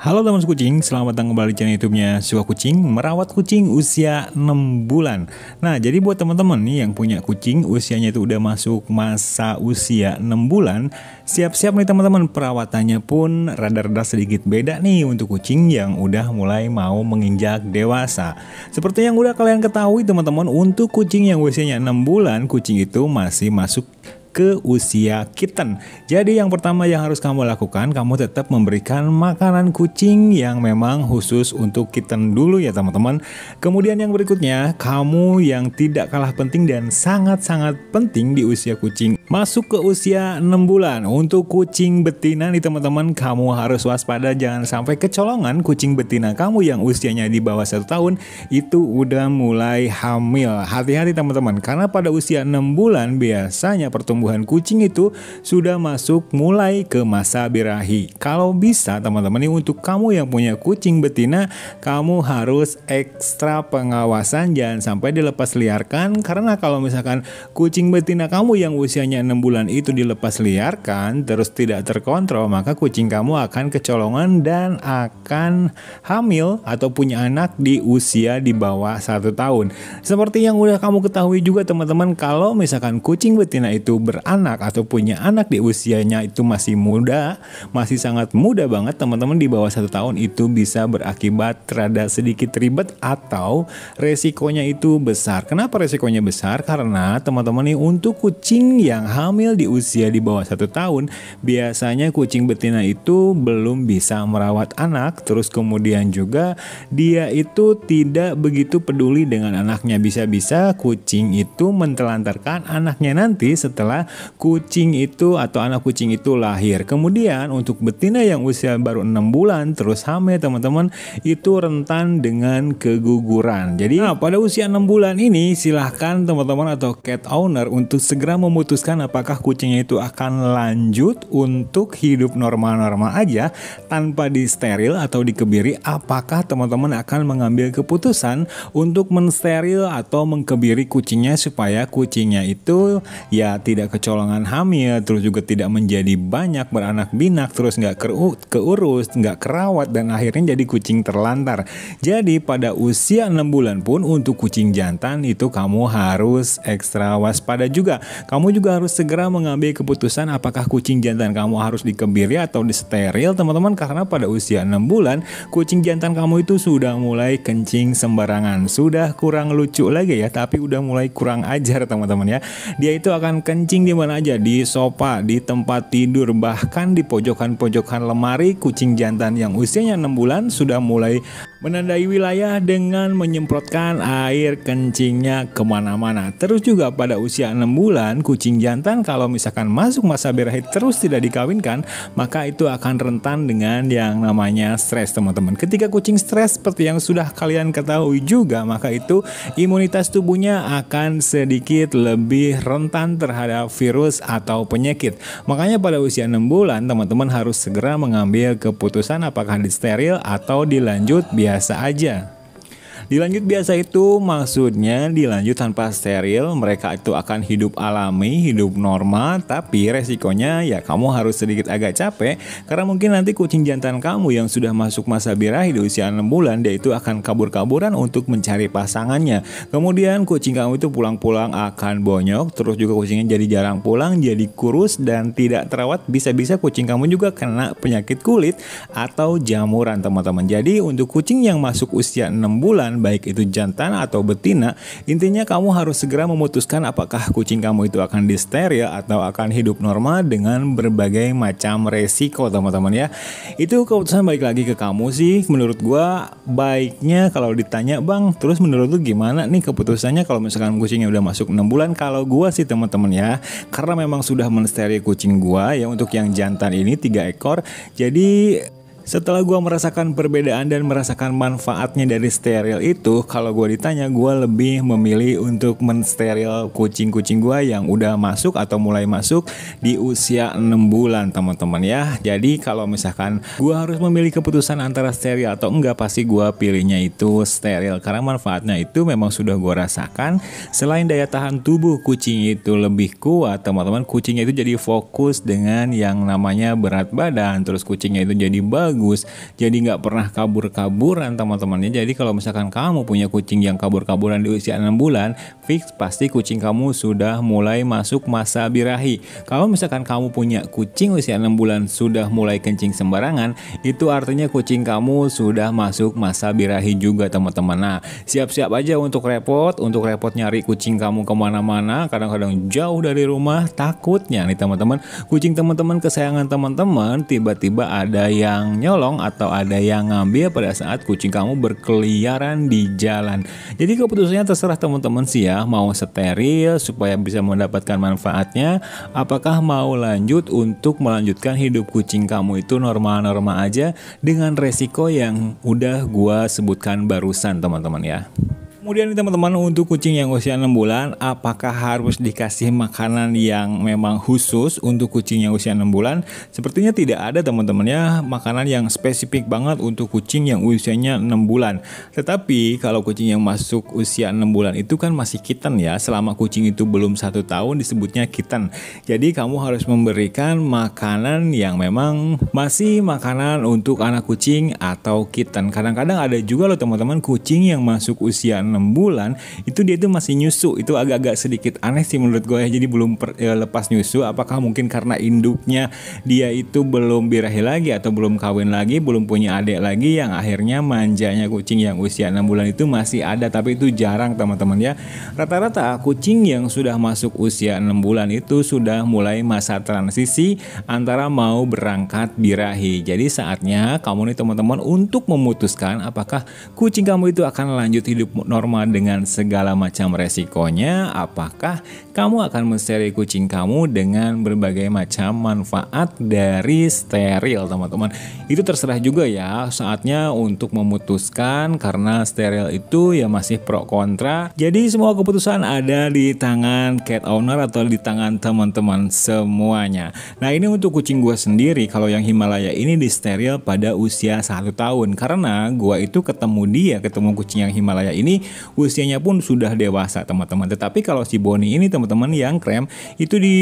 Halo teman kucing, selamat datang kembali di channel YouTube-nya Suka Kucing Merawat kucing usia 6 bulan Nah, jadi buat teman-teman nih yang punya kucing Usianya itu udah masuk masa usia 6 bulan Siap-siap nih teman-teman, perawatannya pun rada-rada sedikit beda nih Untuk kucing yang udah mulai mau menginjak dewasa Seperti yang udah kalian ketahui teman-teman Untuk kucing yang usianya 6 bulan Kucing itu masih masuk ke usia kitten. Jadi yang pertama yang harus kamu lakukan, kamu tetap memberikan makanan kucing yang memang khusus untuk kitten dulu ya teman-teman. Kemudian yang berikutnya, kamu yang tidak kalah penting dan sangat-sangat penting di usia kucing. Masuk ke usia 6 bulan, untuk kucing betina nih teman-teman, kamu harus waspada jangan sampai kecolongan kucing betina kamu yang usianya di bawah satu tahun itu udah mulai hamil. Hati-hati teman-teman, karena pada usia 6 bulan biasanya pertumbuhan tumbuhan kucing itu sudah masuk mulai ke masa birahi. Kalau bisa teman-teman ini untuk kamu yang punya kucing betina, kamu harus ekstra pengawasan jangan sampai dilepas liarkan karena kalau misalkan kucing betina kamu yang usianya 6 bulan itu dilepas liarkan terus tidak terkontrol, maka kucing kamu akan kecolongan dan akan hamil atau punya anak di usia di bawah satu tahun. Seperti yang udah kamu ketahui juga teman-teman, kalau misalkan kucing betina itu beranak atau punya anak di usianya itu masih muda, masih sangat muda banget teman-teman di bawah satu tahun itu bisa berakibat terhadap sedikit ribet atau resikonya itu besar. Kenapa resikonya besar? Karena teman-teman nih untuk kucing yang hamil di usia di bawah satu tahun biasanya kucing betina itu belum bisa merawat anak, terus kemudian juga dia itu tidak begitu peduli dengan anaknya bisa-bisa kucing itu mentelantarkan anaknya nanti setelah kucing itu atau anak kucing itu lahir. Kemudian untuk betina yang usia baru enam bulan terus hamil teman-teman itu rentan dengan keguguran. Jadi nah, pada usia enam bulan ini silahkan teman-teman atau cat owner untuk segera memutuskan apakah kucingnya itu akan lanjut untuk hidup normal-normal aja tanpa di steril atau dikebiri apakah teman-teman akan mengambil keputusan untuk mensteril atau mengkebiri kucingnya supaya kucingnya itu ya tidak kecolongan hamil, terus juga tidak menjadi banyak beranak binak, terus nggak keurus, nggak kerawat, dan akhirnya jadi kucing terlantar. Jadi pada usia 6 bulan pun untuk kucing jantan itu kamu harus ekstra waspada juga. Kamu juga harus segera mengambil keputusan apakah kucing jantan kamu harus dikebiri atau disteril teman-teman karena pada usia 6 bulan kucing jantan kamu itu sudah mulai kencing sembarangan. Sudah kurang lucu lagi ya, tapi udah mulai kurang ajar teman-teman ya. Dia itu akan kencing kucing di mana aja, di sofa, di tempat tidur, bahkan di pojokan-pojokan lemari, kucing jantan yang usianya 6 bulan sudah mulai menandai wilayah dengan menyemprotkan air kencingnya kemana-mana. Terus juga pada usia 6 bulan, kucing jantan kalau misalkan masuk masa berakhir terus tidak dikawinkan, maka itu akan rentan dengan yang namanya stres teman-teman. Ketika kucing stres seperti yang sudah kalian ketahui juga, maka itu imunitas tubuhnya akan sedikit lebih rentan terhadap virus atau penyakit. Makanya pada usia 6 bulan teman-teman harus segera mengambil keputusan apakah disteril atau dilanjut biasa aja. Dilanjut biasa itu maksudnya dilanjut tanpa steril, mereka itu akan hidup alami, hidup normal, tapi resikonya ya kamu harus sedikit agak capek karena mungkin nanti kucing jantan kamu yang sudah masuk masa birahi di usia 6 bulan dia itu akan kabur-kaburan untuk mencari pasangannya. Kemudian kucing kamu itu pulang-pulang akan bonyok, terus juga kucingnya jadi jarang pulang, jadi kurus dan tidak terawat, bisa-bisa kucing kamu juga kena penyakit kulit atau jamuran teman-teman. Jadi untuk kucing yang masuk usia 6 bulan baik itu jantan atau betina, intinya kamu harus segera memutuskan apakah kucing kamu itu akan disteril atau akan hidup normal dengan berbagai macam resiko, teman-teman ya. Itu keputusan baik lagi ke kamu sih. Menurut gua baiknya kalau ditanya, "Bang, terus menurut lu gimana nih keputusannya kalau misalkan kucingnya udah masuk 6 bulan?" Kalau gua sih, teman-teman ya, karena memang sudah mensteril kucing gua ya untuk yang jantan ini tiga ekor. Jadi setelah gue merasakan perbedaan dan merasakan manfaatnya dari steril itu, kalau gue ditanya, gue lebih memilih untuk mensteril kucing-kucing gue yang udah masuk atau mulai masuk di usia 6 bulan, teman-teman ya. Jadi kalau misalkan gue harus memilih keputusan antara steril atau enggak, pasti gue pilihnya itu steril. Karena manfaatnya itu memang sudah gue rasakan. Selain daya tahan tubuh kucing itu lebih kuat, teman-teman, kucingnya itu jadi fokus dengan yang namanya berat badan. Terus kucingnya itu jadi bagus bagus jadi nggak pernah kabur-kaburan teman-temannya jadi kalau misalkan kamu punya kucing yang kabur-kaburan di usia 6 bulan fix pasti kucing kamu sudah mulai masuk masa birahi. Kalau misalkan kamu punya kucing usia 6 bulan sudah mulai kencing sembarangan, itu artinya kucing kamu sudah masuk masa birahi juga teman-teman. Nah, siap-siap aja untuk repot, untuk repot nyari kucing kamu kemana-mana, kadang-kadang jauh dari rumah, takutnya nih teman-teman, kucing teman-teman kesayangan teman-teman tiba-tiba ada yang nyolong atau ada yang ngambil pada saat kucing kamu berkeliaran di jalan. Jadi keputusannya terserah teman-teman sih ya, apakah mau steril supaya bisa mendapatkan manfaatnya, apakah mau lanjut untuk melanjutkan hidup kucing kamu itu normal-normal aja dengan resiko yang udah gua sebutkan barusan teman-teman ya. Kemudian teman-teman untuk kucing yang usia 6 bulan apakah harus dikasih makanan yang memang khusus untuk kucing yang usia 6 bulan? Sepertinya tidak ada teman teman ya makanan yang spesifik banget untuk kucing yang usianya 6 bulan. Tetapi kalau kucing yang masuk usia 6 bulan itu kan masih kitten ya. Selama kucing itu belum satu tahun disebutnya kitten. Jadi kamu harus memberikan makanan yang memang masih makanan untuk anak kucing atau kitten. Kadang-kadang ada juga loh teman-teman kucing yang masuk usia 6 6 bulan itu dia itu masih nyusu itu agak-agak sedikit aneh sih menurut gue ya. jadi belum per, ya, lepas nyusu apakah mungkin karena induknya dia itu belum birahi lagi atau belum kawin lagi belum punya adik lagi yang akhirnya manjanya kucing yang usia 6 bulan itu masih ada tapi itu jarang teman-teman ya rata-rata kucing yang sudah masuk usia 6 bulan itu sudah mulai masa transisi antara mau berangkat birahi jadi saatnya kamu nih teman-teman untuk memutuskan apakah kucing kamu itu akan lanjut hidup normal performa dengan segala macam resikonya, apakah kamu akan misteri kucing kamu dengan berbagai macam manfaat dari steril, teman-teman? Itu terserah juga ya, saatnya untuk memutuskan karena steril itu ya masih pro kontra. Jadi semua keputusan ada di tangan cat owner atau di tangan teman-teman semuanya. Nah ini untuk kucing gua sendiri, kalau yang Himalaya ini di steril pada usia satu tahun karena gua itu ketemu dia, ketemu kucing yang Himalaya ini usianya pun sudah dewasa teman-teman. Tetapi kalau si Bonnie ini teman-teman yang krem itu di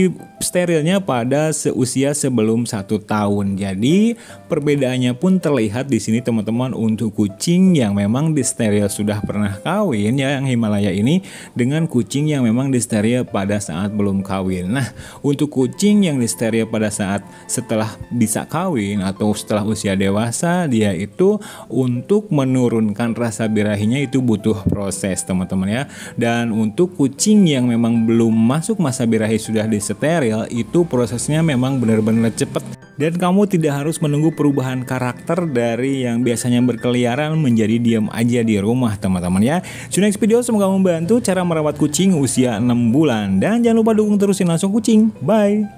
sterilnya pada seusia sebelum satu tahun. Jadi perbedaannya pun terlihat di sini teman-teman untuk kucing yang memang di steril sudah pernah kawin ya yang Himalaya ini dengan kucing yang memang di steril pada saat belum kawin. Nah untuk kucing yang di steril pada saat setelah bisa kawin atau setelah usia dewasa dia itu untuk menurunkan rasa birahinya itu butuh proses teman-teman ya. Dan untuk kucing yang memang belum masuk masa birahi sudah disteril itu prosesnya memang benar-benar cepat. Dan kamu tidak harus menunggu perubahan karakter dari yang biasanya berkeliaran menjadi diam aja di rumah teman-teman ya. See next video semoga membantu cara merawat kucing usia 6 bulan. Dan jangan lupa dukung terusin langsung kucing. Bye!